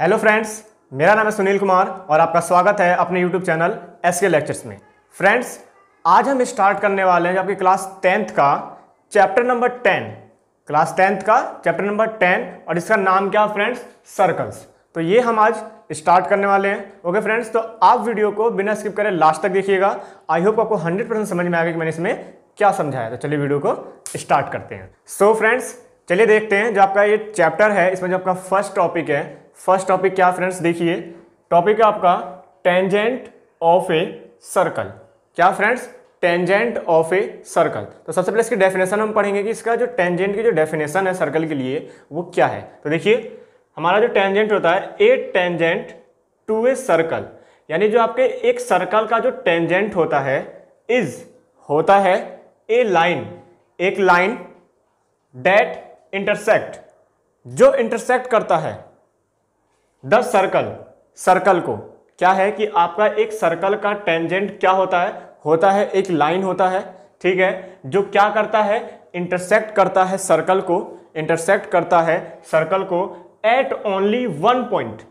hello friends मेरा नाम है सुनील कुमार और आपका स्वागत है अपने YouTube channel S K lectures में फ्रेंड्स आज हम स्टार्ट करने वाले हैं आपकी क्लास टेंथ का chapter number ten class tenth का चैप्टर नंबर टेन और इसका नाम क्या है फ्रेंड्स सर्कल्स तो ये हम आज स्टार्ट करने वाले हैं ओके फ्रेंड्स तो आप वीडियो को बिना स्किप करें लास्ट तक देखिएगा आई होप आपको हंड्रेड परसेंट समझ में आएगा कि मैंने इसमें क्या समझाया तो चलिए वीडियो को स्टार्ट करते हैं सो so, फ्रेंड्स चलिए देखते हैं जो आपका ये चैप्टर है इसमें जो आपका फर्स्ट टॉपिक है फर्स्ट टॉपिक क्या फ्रेंड्स देखिए टॉपिक है आपका टेंजेंट ऑफ ए सर्कल क्या friends tangent of a circle तो सबसे पहले इसकी डेफिनेशन हम पढ़ेंगे कि इसका जो टेंजेंट की जो डेफिनेशन है सर्कल के लिए वो क्या है तो देखिए हमारा जो टेंजेंट होता है a tangent to a circle यानी जो आपके एक सर्कल का जो टेंजेंट होता है इज होता है ए लाइन एक लाइन डेट इंटरसेक्ट जो इंटरसेक्ट करता है द सर्कल सर्कल को क्या है कि आपका एक सर्कल का टेंजेंट क्या होता है होता है एक लाइन होता है ठीक है जो क्या करता है इंटरसेक्ट करता है सर्कल को इंटरसेक्ट करता है सर्कल को एट ओनली वन पॉइंट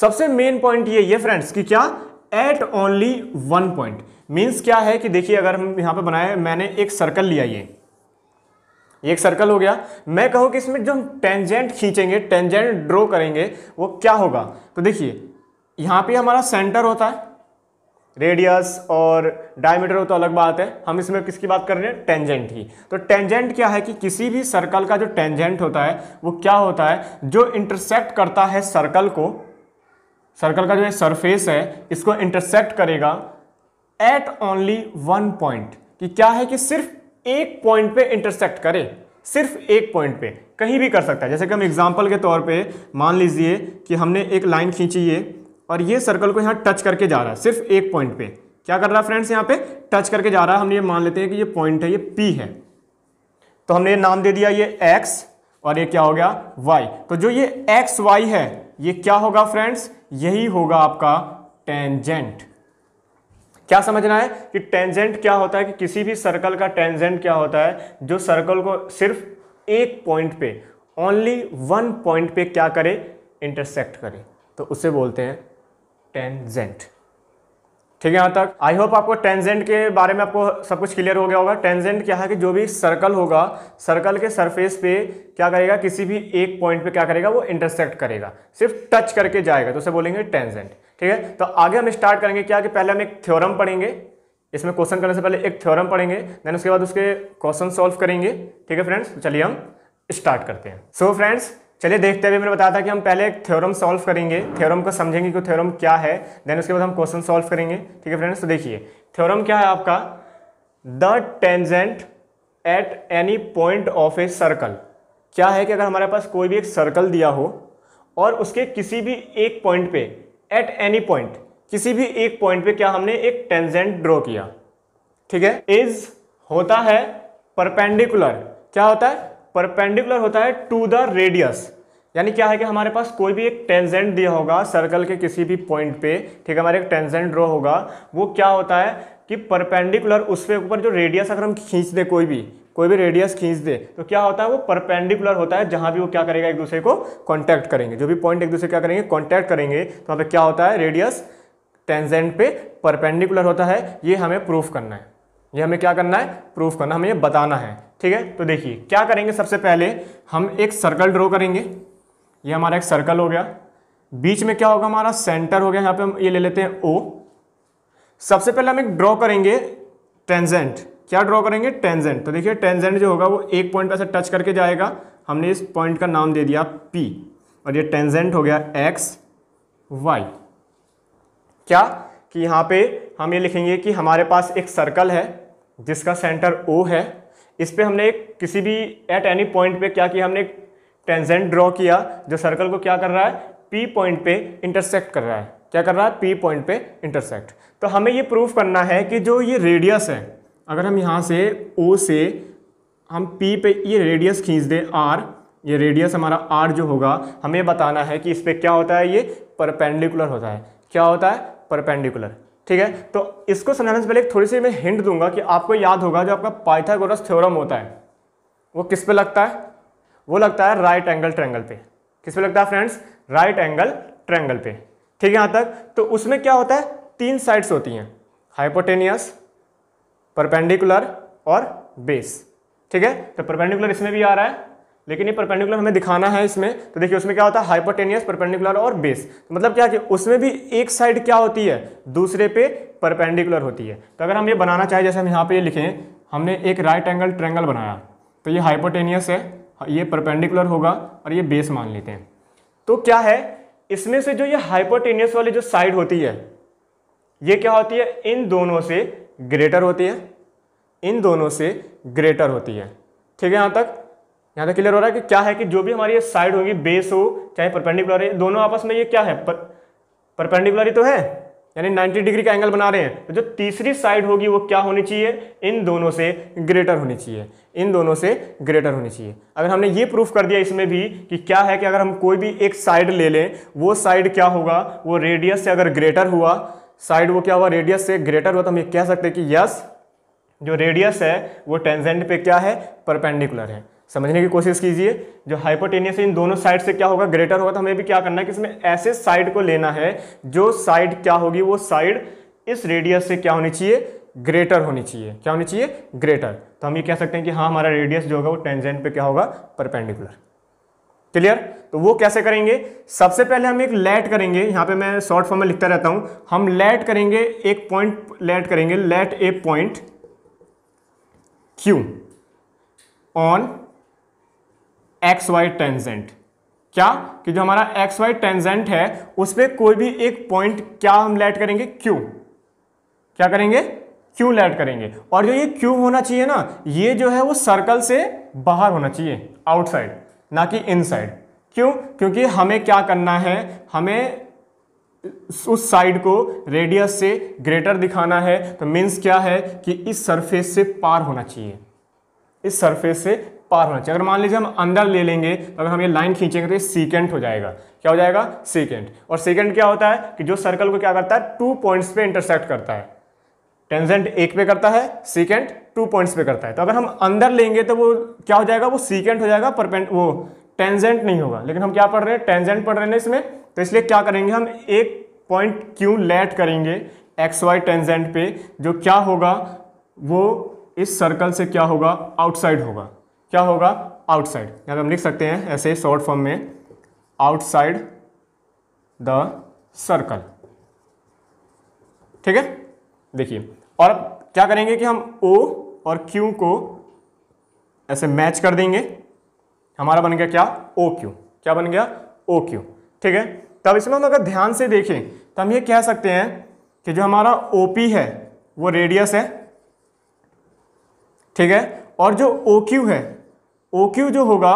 सबसे मेन पॉइंट ये ये फ्रेंड्स कि क्या at only one point means क्या है कि देखिए अगर हम यहाँ पे बनाए मैंने एक सर्कल लिया ये ये एक सर्कल हो गया मैं कहूँ कि इसमें जो हम टेंजेंट खींचेंगे टेंजेंट ड्रॉ करेंगे वो क्या होगा तो देखिए यहाँ पे हमारा सेंटर होता है रेडियस और डायमीटर हो तो अलग बात है हम इसमें किसकी बात कर रहे हैं टेंजेंट की तो टेंजेंट क्या है कि किसी भी सर्कल का जो टेंजेंट होता है वो क्या होता है जो इंटरसेक्ट करता है सर्कल को सर्कल का जो सरफेस है इसको इंटरसेक्ट करेगा एट ओनली वन पॉइंट कि क्या है कि सिर्फ एक पॉइंट पे इंटरसेक्ट करे सिर्फ एक पॉइंट पे कहीं भी कर सकता है जैसे कि हम एग्जाम्पल के तौर पे मान लीजिए कि हमने एक लाइन खींची है और ये सर्कल को यहाँ टच करके जा रहा है सिर्फ एक पॉइंट पे क्या कर रहा है फ्रेंड्स यहाँ पे टच करके जा रहा है हम ये मान लेते हैं कि ये पॉइंट है ये पी है तो हमने ये नाम दे दिया ये एक्स और ये क्या हो गया वाई तो जो ये एक्स वाई है ये क्या होगा फ्रेंड्स यही होगा आपका टेंजेंट क्या समझना है कि टेंजेंट क्या होता है कि किसी भी सर्कल का टेंजेंट क्या होता है जो सर्कल को सिर्फ एक पॉइंट पे ओनली वन पॉइंट पे क्या करे इंटरसेक्ट करे तो उसे बोलते हैं टेंजेंट ठीक है यहाँ तक आई होप आपको टेंजेंट के बारे में आपको सब कुछ क्लियर हो गया होगा टेंजेंट क्या है कि जो भी सर्कल होगा सर्कल के सरफेस पे क्या करेगा किसी भी एक पॉइंट पे क्या करेगा वो इंटरसेक्ट करेगा सिर्फ टच करके जाएगा तो उसे बोलेंगे टेंजेंट ठीक है तो आगे हम स्टार्ट करेंगे क्या कि पहले हम एक थ्योरम पढ़ेंगे इसमें क्वेश्चन करने से पहले एक थ्योरम पढ़ेंगे देन उसके बाद उसके क्वेश्चन सॉल्व करेंगे ठीक है फ्रेंड्स तो चलिए हम स्टार्ट करते हैं सो so, फ्रेंड्स चलिए देखते हुए मैंने बताया था कि हम पहले एक थ्योरम सॉल्व करेंगे थ्योरम को समझेंगे कि थ्योरम क्या है देन उसके बाद हम क्वेश्चन सॉल्व करेंगे ठीक है फ्रेंड्स तो देखिए थ्योरम क्या है आपका the tangent at any point of a circle क्या है कि अगर हमारे पास कोई भी एक सर्कल दिया हो और उसके किसी भी एक पॉइंट पे एट एनी पॉइंट किसी भी एक पॉइंट पे क्या हमने एक टेंजेंट ड्रॉ किया ठीक है इज होता है परपेंडिकुलर क्या होता है परपेंडिकुलर होता है टू द रेडियस यानी क्या है कि हमारे पास कोई भी एक टेंजेंट दिया होगा सर्कल के किसी भी पॉइंट पे ठीक है हमारे एक टेंजेंट ड्रॉ होगा वो क्या होता है कि परपेंडिकुलर उसके ऊपर जो रेडियस अगर हम खींच दें कोई भी कोई भी रेडियस खींच दे तो क्या होता है वो परपेंडिकुलर होता है जहां भी वो क्या करेगा एक दूसरे को कॉन्टैक्ट करेंगे जो भी पॉइंट एक दूसरे क्या करेंगे कॉन्टैक्ट करेंगे तो वहाँ मतलब पर क्या होता है रेडियस टेंजेंट पे परपेंडिकुलर होता है ये हमें प्रूफ करना है ये हमें क्या करना है प्रूफ करना हमें ये बताना है ठीक है तो देखिए क्या करेंगे सबसे पहले हम एक सर्कल ड्रॉ करेंगे ये हमारा एक सर्कल हो गया बीच में क्या होगा हमारा सेंटर हो गया यहाँ पे हम ये ले लेते हैं ओ सबसे पहले हम एक ड्रॉ करेंगे टेंजेंट क्या ड्रॉ करेंगे टेंजेंट तो देखिए टेंजेंट जो होगा वो एक पॉइंट पर से टच करके जाएगा हमने इस पॉइंट का नाम दे दिया पी और ये टेंजेंट हो गया एक्स वाई क्या कि यहाँ पे हम ये लिखेंगे कि हमारे पास एक सर्कल है जिसका सेंटर ओ है इस पर हमने एक किसी भी एट एनी पॉइंट पे क्या किया हमने एक टेंजेंट ड्रॉ किया जो सर्कल को क्या कर रहा है पी पॉइंट पे इंटरसेक्ट कर रहा है क्या कर रहा है पी पॉइंट पे इंटरसेक्ट तो हमें ये प्रूफ करना है कि जो ये रेडियस है अगर हम यहाँ से ओ से हम पी पे ये रेडियस खींच दें आर ये रेडियस हमारा आर जो होगा हमें बताना है कि इस पर क्या होता है ये परपेंडिकुलर होता है क्या होता है परपेंडिकुलर ठीक है तो इसको समझाने से पहले एक थोड़ी सी मैं हिंट दूंगा कि आपको याद होगा जो आपका पाइथागोरस थ्योरम होता है वो किस पे लगता है वो लगता है राइट एंगल ट्रैंगल पे किस पे लगता है फ्रेंड्स राइट एंगल ट्रैंगल पे ठीक है यहाँ तक तो उसमें क्या होता है तीन साइड्स होती हैं हाइपोटेनियस परपेंडिकुलर और बेस ठीक है तो परपेंडिकुलर इसमें भी आ रहा है लेकिन ये परपेंडिकुलर हमें दिखाना है इसमें तो देखिए उसमें क्या होता है हाइपोटेनियस परपेंडिकुलर और बेस तो मतलब क्या कि उसमें भी एक साइड क्या होती है दूसरे पे परपेंडिकुलर होती है तो अगर हम ये बनाना चाहें जैसे हम यहाँ पे ये लिखें हमने एक राइट एंगल ट्रेंगल बनाया तो ये हाइपोटेनियस है ये परपेंडिकुलर होगा और ये बेस मान लेते हैं तो क्या है इसमें से जो ये हाइपोटेनियस वाली जो साइड होती है ये क्या होती है इन दोनों से ग्रेटर होती है इन दोनों से ग्रेटर होती है ठीक है यहाँ तक यहाँ तक क्लियर हो रहा है कि क्या है कि जो भी हमारी साइड होगी बेस हो चाहे परपेंडिकुलर है दोनों आपस में ये क्या है पर, परपेंडिकुलर ही तो है यानी 90 डिग्री का एंगल बना रहे हैं तो जो तीसरी साइड होगी वो क्या होनी चाहिए इन दोनों से ग्रेटर होनी चाहिए इन दोनों से ग्रेटर होनी चाहिए अगर हमने ये प्रूफ कर दिया इसमें भी कि क्या है कि अगर हम कोई भी एक साइड ले लें वो साइड क्या होगा वो रेडियस से अगर ग्रेटर हुआ साइड वो क्या हुआ रेडियस से ग्रेटर हुआ तो हम ये कह सकते हैं कि यस जो रेडियस है वो टेंजेंट पे क्या है परपेंडिकुलर है समझने की कोशिश कीजिए जो हाइपोटेनियस इन दोनों साइड से क्या होगा ग्रेटर होगा तो हमें भी क्या करना है कि इसमें ऐसे साइड को लेना है जो साइड क्या होगी वो साइड इस रेडियस से क्या होनी चाहिए ग्रेटर होनी चाहिए क्या होनी चाहिए ग्रेटर तो हम ये कह सकते हैं कि हाँ हमारा रेडियस जो होगा वो टेंजेंट पे क्या होगा परपेंडिकुलर क्लियर तो वो कैसे करेंगे सबसे पहले हम एक लेट करेंगे यहां पे मैं शॉर्ट फॉर्म में लिखता रहता हूं हम लेट करेंगे एक पॉइंट लेट करेंगे let a point Q on X Y tangent क्या कि जो हमारा एक्स वाई टेंजेंट है उस पर कोई भी एक पॉइंट क्या हम लेट करेंगे क्यू क्या करेंगे क्यू लेट करेंगे और जो ये क्यू होना चाहिए ना ये जो है वो सर्कल से बाहर होना चाहिए आउटसाइड ना कि इनसाइड क्यों क्योंकि हमें क्या करना है हमें उस साइड को रेडियस से ग्रेटर दिखाना है तो मीन्स क्या है कि इस सरफेस से पार होना चाहिए इस सरफेस से पार होना चाहिए अगर मान लीजिए हम अंदर ले लेंगे तो अगर हम ये लाइन खींचेंगे तो ये सीकेंट हो जाएगा क्या हो जाएगा सीकेंट और सीकेंट क्या होता है कि जो सर्कल को क्या करता है टू पॉइंट्स पे इंटरसेक्ट करता है टेंजेंट एक पे करता है सीकेंट टू पॉइंट्स पे करता है तो अगर हम अंदर लेंगे तो वो क्या हो जाएगा वो सीकेंट हो जाएगा परपेंट वो टेंजेंट नहीं होगा लेकिन हम क्या पढ़ रहे हैं टेंजेंट पढ़ रहे हैं इसमें तो इसलिए क्या करेंगे हम एक पॉइंट क्यू लेट करेंगे एक्स वाई टेंजेंट पे जो क्या होगा वो इस सर्कल से क्या होगा आउटसाइड होगा क्या होगा आउटसाइड यहाँ हम लिख सकते हैं ऐसे शॉर्ट फॉर्म में आउटसाइड द सर्कल ठीक है देखिए और अब क्या करेंगे कि हम ओ और क्यू को ऐसे मैच कर देंगे हमारा बन गया क्या ओ क्यू क्या बन गया ओ क्यू ठीक है तब इसमें हम अगर ध्यान से देखें तो हम ये कह सकते हैं कि जो हमारा ओ पी है वो रेडियस है ठीक है और जो ओ क्यू है ओ क्यू जो होगा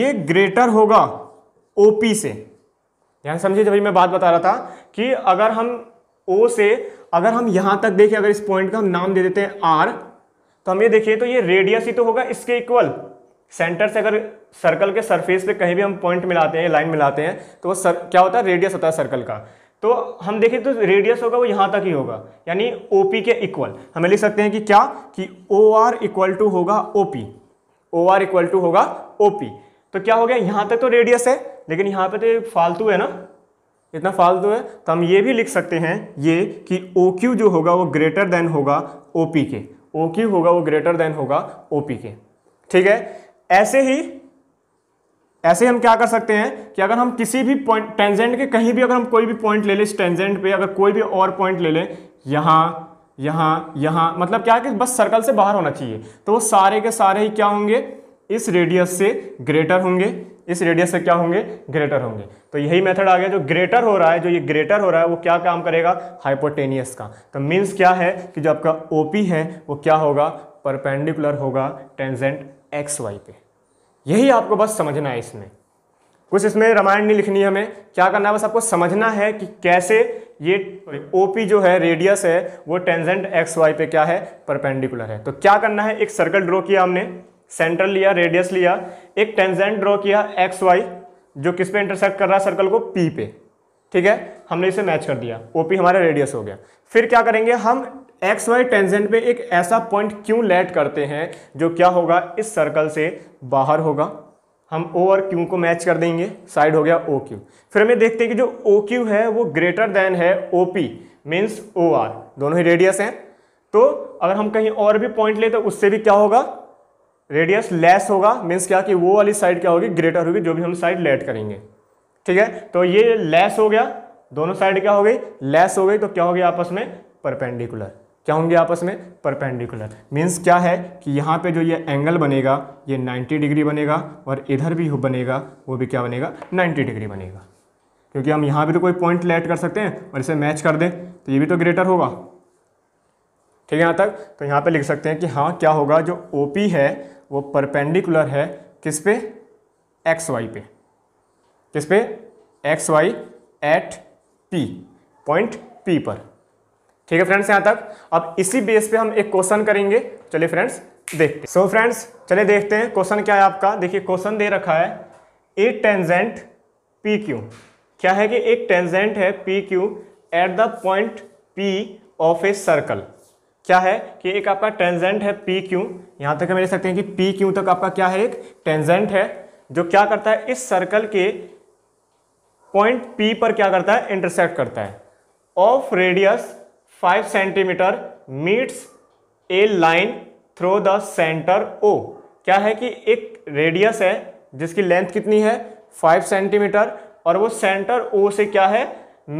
ये ग्रेटर होगा ओ पी से ध्यान समझिए जब मैं बात बता रहा था कि अगर हम ओ से अगर हम यहां तक देखें अगर इस पॉइंट का हम नाम दे देते हैं आर तो हम ये देखिए तो ये रेडियस ही तो होगा इसके इक्वल सेंटर से अगर सर्कल के सरफेस पे कहीं भी हम पॉइंट मिलाते हैं लाइन मिलाते हैं तो वो सर क्या होता है रेडियस होता है सर्कल का तो हम देखें तो रेडियस होगा वो यहाँ तक ही होगा यानी ओ पी के इक्वल हमें लिख सकते हैं कि क्या कि ओ आर इक्वल टू होगा O P O R equal to होगा ओ पी तो क्या हो गया यहाँ तक तो रेडियस है लेकिन यहाँ पर तो फालतू है ना इतना फालतू है तो हम ये भी लिख सकते हैं ये कि ओ क्यू जो होगा वो ग्रेटर देन होगा ओ पी के ओ क्यू होगा वो ग्रेटर देन होगा ओ पी के ठीक है ऐसे ही ऐसे हम क्या कर सकते हैं कि अगर हम किसी भी पॉइंट टेंजेंट के कहीं भी अगर हम कोई भी पॉइंट ले लें इस टेंजेंट पे अगर कोई भी और पॉइंट ले लें यहाँ यहाँ यहाँ मतलब क्या है कि बस सर्कल से बाहर होना चाहिए तो वो सारे के सारे ही क्या होंगे इस रेडियस से ग्रेटर होंगे इस रेडियस से क्या होंगे ग्रेटर होंगे तो यही मेथड आ गया जो ग्रेटर हो रहा है जो ये ग्रेटर हो रहा है वो क्या काम करेगा हाइपोटेनियस का तो मीन्स क्या है कि जो आपका ओ है वो क्या होगा परपेंडिकुलर होगा टेंजेंट एक्स वाई पे यही आपको बस समझना है इसमें कुछ इसमें रामायण नहीं लिखनी है हमें क्या करना है बस आपको समझना है कि कैसे ये पी जो है रेडियस है वो टेंजेंट एक्स वाई पे क्या है परपेंडिकुलर है तो क्या करना है एक सर्कल ड्रॉ किया हमने सेंटर लिया रेडियस लिया एक टेंजेंट ड्रॉ किया एक्स वाई जो किस पे इंटरसेक्ट कर रहा है सर्कल को पी पे ठीक है हमने इसे मैच कर दिया ओ पी हमारा रेडियस हो गया फिर क्या करेंगे हम एक्स वाई टेंजेंट पे एक ऐसा पॉइंट क्यों लेट करते हैं जो क्या होगा इस सर्कल से बाहर होगा हम ओ और क्यू को मैच कर देंगे साइड हो गया ओ क्यू फिर हमें देखते हैं कि जो ओ क्यू है वो ग्रेटर देन है O P means O R दोनों ही रेडियस हैं तो अगर हम कहीं और भी पॉइंट लें तो उससे भी क्या होगा रेडियस लेस होगा मीन्स क्या कि वो वाली साइड क्या होगी ग्रेटर होगी जो भी हम साइड लेट करेंगे ठीक है तो ये लेस हो गया दोनों साइड क्या हो गई लेस हो गई तो क्या हो गया आपस में परपेंडिकुलर क्या होंगे आपस में परपेंडिकुलर मीन्स क्या है कि यहाँ पे जो ये एंगल बनेगा ये 90 डिग्री बनेगा और इधर भी बनेगा वो भी क्या बनेगा 90 डिग्री बनेगा क्योंकि हम यहाँ भी तो कोई पॉइंट लेट कर सकते हैं और इसे मैच कर दें तो ये भी तो ग्रेटर होगा ठीक है यहाँ तक तो यहाँ पे लिख सकते हैं कि हाँ क्या होगा जो ओ है वो परपेंडिकुलर है किस पे एक्स वाई पे किस पे X Y at P point P पर ठीक है फ्रेंड्स यहां तक अब इसी बेस पे हम एक क्वेश्चन करेंगे चलिए फ्रेंड्स देखते सो फ्रेंड्स चलिए देखते हैं क्वेश्चन क्या है आपका देखिए क्वेश्चन दे रखा है ए टेंजेंट पी क्यू क्या है कि एक टेंजेंट है P Q at the point P of a circle क्या है कि एक आपका टेंजेंट है पी क्यू यहाँ तक हम ले सकते हैं कि पी क्यू तक आपका क्या है एक टेंजेंट है जो क्या करता है इस सर्कल के पॉइंट पी पर क्या करता है इंटरसेक्ट करता है of radius five centimetre meets a line through the centre O क्या है कि एक रेडियस है जिसकी लेंथ कितनी है फाइव सेंटीमीटर और वो सेंटर ओ से क्या है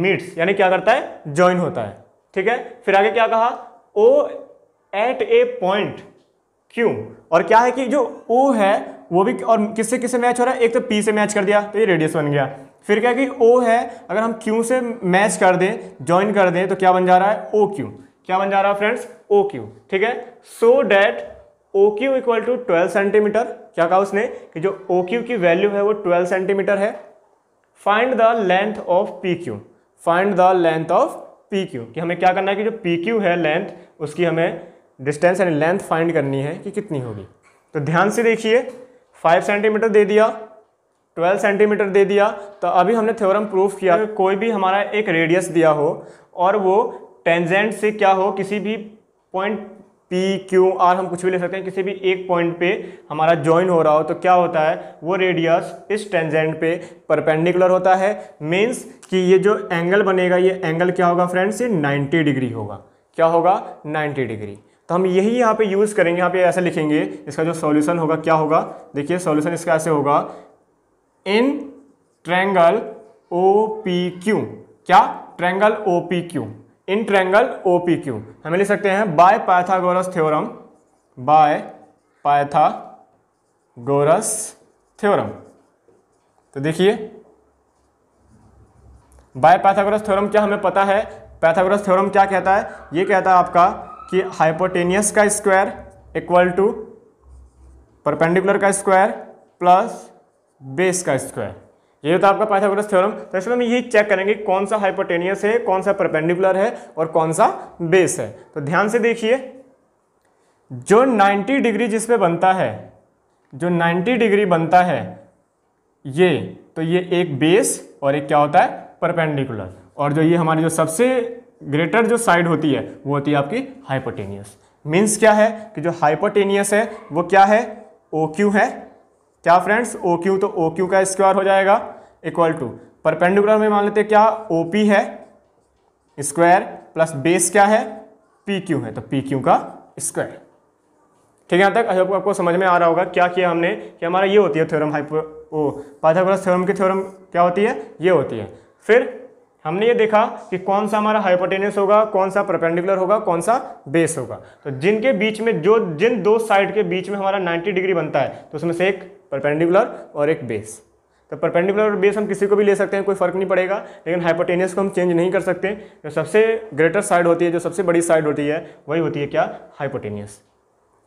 मीट्स यानी क्या करता है ज्वाइन होता है ठीक है फिर आगे क्या कहा O at a point Q और क्या है कि जो ओ है वो भी और किससे किससे मैच हो रहा है एक तो पी से मैच कर दिया तो ये रेडियस बन गया फिर क्या कि ओ है अगर हम क्यू से मैच कर दें ज्वाइन कर दें तो क्या बन जा रहा है ओ क्यू क्या बन जा रहा है फ्रेंड्स ओ क्यू ठीक है so that O Q equal to twelve centimetre क्या कहा उसने कि जो ओ क्यू की वैल्यू है वो ट्वेल्व सेंटीमीटर है find the length of P Q find the length of P Q कि हमें क्या करना है कि जो पी क्यू है लेंथ उसकी हमें डिस्टेंस यानी लेंथ फाइंड करनी है कि कितनी होगी तो ध्यान से देखिए फाइव सेंटीमीटर दे दिया ट्वेल्व सेंटीमीटर दे दिया तो अभी हमने थ्योरम प्रूफ किया कि कोई भी हमारा एक रेडियस दिया हो और वो टेंजेंट से क्या हो किसी भी पॉइंट पी क्यू आर हम कुछ भी ले सकते हैं किसी भी एक पॉइंट पे हमारा ज्वाइन हो रहा हो तो क्या होता है वो रेडियस इस टेंजेंट पे परपेंडिकुलर होता है मीन्स कि ये जो एंगल बनेगा ये एंगल क्या होगा फ्रेंड्स ये 90 डिग्री होगा क्या होगा 90 डिग्री तो हम यही यहाँ पे यूज़ करेंगे यहाँ पे ऐसे लिखेंगे इसका जो सॉल्यूशन होगा क्या होगा देखिए सॉल्यूशन इसका ऐसे होगा in triangle O P Q क्या triangle O P Q in triangle O P Q हमें लिख सकते हैं by Pythagoras theorem by Pythagoras theorem तो देखिए बाय पाइथागोरस थ्योरम क्या हमें पता है पैथागोरस थ्योरम क्या कहता है ये कहता है आपका कि हाइपोटेनियस का स्क्वायर इक्वल टू परपेंडिकुलर का स्क्वायर प्लस बेस का स्क्वायर ये तो आपका पाइथागोरस थ्योरम तो इसमें हम यही चेक करेंगे कौन सा हाइपोटेनियस है कौन सा परपेंडिकुलर है और कौन सा बेस है तो ध्यान से देखिए जो 90 डिग्री जिस पे बनता है जो 90 डिग्री बनता है ये तो ये एक बेस और एक क्या होता है परपेंडिकुलर और जो ये हमारी जो सबसे ग्रेटर जो साइड होती है वो होती है आपकी हाइपोटेनियस मीन्स क्या है कि जो हाइपोटेनियस है वो क्या है ओ क्यू है क्या फ्रेंड्स ओ क्यू तो ओ क्यू का स्क्वायर हो जाएगा इक्वल टू परपेंडिकुलर में मान लेते हैं क्या ओ पी है स्क्वायर प्लस बेस क्या है पी क्यू है तो पी क्यू का स्क्वायर ठीक है यहाँ तक अच्छा आपको समझ में आ रहा होगा क्या किया हमने कि हमारा ये होती है theorem hypo oh Pythagoras theorem की थ्योरम क्या होती है ये होती है फिर हमने ये देखा कि कौन सा हमारा हाइपोटेनियस होगा कौन सा परपेंडिकुलर होगा कौन सा बेस होगा तो जिनके बीच में जो जिन दो साइड के बीच में हमारा 90 डिग्री बनता है तो उसमें से एक परपेंडिकुलर और एक बेस तो परपेंडिकुलर और बेस हम किसी को भी ले सकते हैं कोई फर्क नहीं पड़ेगा लेकिन हाइपोटेनियस को हम चेंज नहीं कर सकते जो सबसे ग्रेटर साइड होती है जो सबसे बड़ी साइड होती है वही होती है क्या हाइपोटेनियस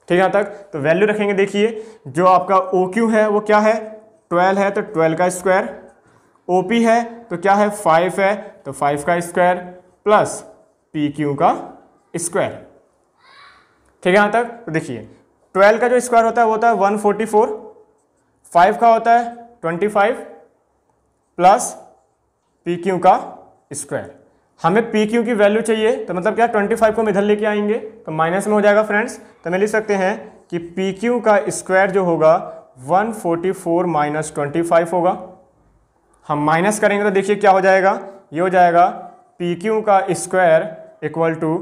ठीक है तक तो वैल्यू रखेंगे देखिए जो आपका ओ क्यू है वो क्या है ट्वेल्व है तो ट्वेल्व का स्क्वायर ओ पी है तो क्या है फाइव है तो फाइव का स्क्वायर प्लस पी क्यू का स्क्वायर ठीक है यहाँ तक तो देखिए ट्वेल्व का जो स्क्वायर होता है वो होता है वन फोर्टी फोर फाइव का होता है twenty five plus P Q का स्क्वायर हमें पी क्यू की वैल्यू चाहिए तो मतलब क्या ट्वेंटी फाइव को हम इधर लेके आएंगे तो माइनस में हो जाएगा फ्रेंड्स तो मैं लिख सकते हैं कि पी क्यू का स्क्वायर जो होगा one forty four minus twenty five होगा हम माइनस करेंगे तो देखिए क्या हो जाएगा ये हो जाएगा पी क्यू का स्क्वायर इक्वल टू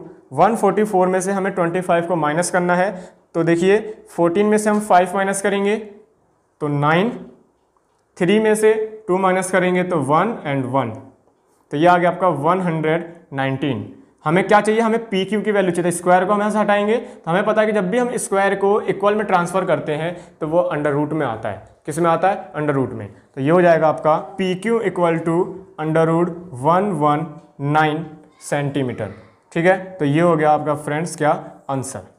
144 में से हमें 25 को माइनस करना है तो देखिए 14 में से हम 5 माइनस करेंगे तो नाइन थ्री में से टू माइनस करेंगे तो वन एंड वन तो ये आ गया आपका वन हंड्रेड नाइनटीन हमें क्या चाहिए हमें पी क्यू की वैल्यू चाहिए तो स्क्वायर को हम यहाँ से हटाएंगे तो हमें पता है कि जब भी हम स्क्वायर को इक्वल में ट्रांसफर करते हैं तो वो अंडर रूट में आता है किस में आता है अंडर रूट में तो ये हो जाएगा आपका P Q equal to under root one one nine centimetre ठीक है तो ये हो गया आपका फ्रेंड्स क्या आंसर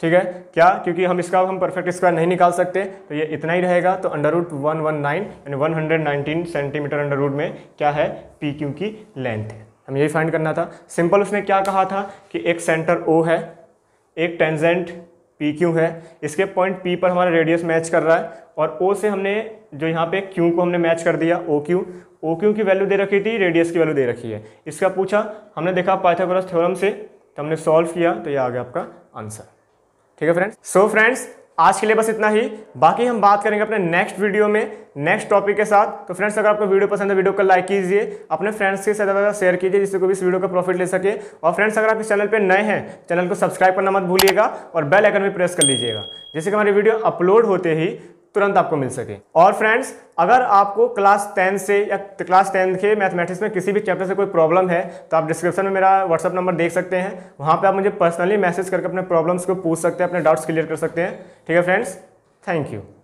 ठीक है क्या क्योंकि हम इसका हम परफेक्ट स्क्वायर नहीं निकाल सकते तो ये इतना ही रहेगा तो under root one one nine यानी one hundred nineteen centimetre under root में क्या है पी क्यू की लेंथ है हम यही फाइंड करना था सिंपल उसने क्या कहा था कि एक सेंटर ओ है एक टेंजेंट पी क्यू है इसके पॉइंट पी पर हमारा रेडियस मैच कर रहा है और ओ से हमने जो यहाँ पे क्यू को हमने मैच कर दिया ओ क्यू ओ क्यू की वैल्यू दे रखी थी रेडियस की वैल्यू दे रखी है इसका पूछा हमने देखा पाइथागोरस थ्योरम से तो हमने सॉल्व किया तो ये आ गया आपका आंसर ठीक है फ्रेंड्स सो फ्रेंड्स आज के लिए बस इतना ही बाकी हम बात करेंगे अपने नेक्स्ट वीडियो में नेक्स्ट टॉपिक के साथ तो फ्रेंड्स अगर आपको वीडियो पसंद है वीडियो को लाइक कीजिए अपने फ्रेंड्स के साथ ज़्यादा शेयर कीजिए जिससे कोई इस वीडियो का प्रॉफिट ले सके और फ्रेंड्स अगर आप इस चैनल पर नए हैं चैनल को सब्सक्राइब करना मत भूलिएगा और बेल आइकन भी प्रेस कर लीजिएगा जैसे कि हमारी वीडियो अपलोड होते ही तुरंत आपको मिल सके और फ्रेंड्स अगर आपको क्लास टेन से या क्लास टेन के मैथमेटिक्स में किसी भी चैप्टर से कोई प्रॉब्लम है तो आप डिस्क्रिप्शन में मेरा व्हाट्सअप नंबर देख सकते हैं वहाँ पे आप मुझे पर्सनली मैसेज करके अपने प्रॉब्लम्स को पूछ सकते हैं अपने डाउट्स क्लियर कर सकते हैं ठीक है फ्रेंड्स थैंक यू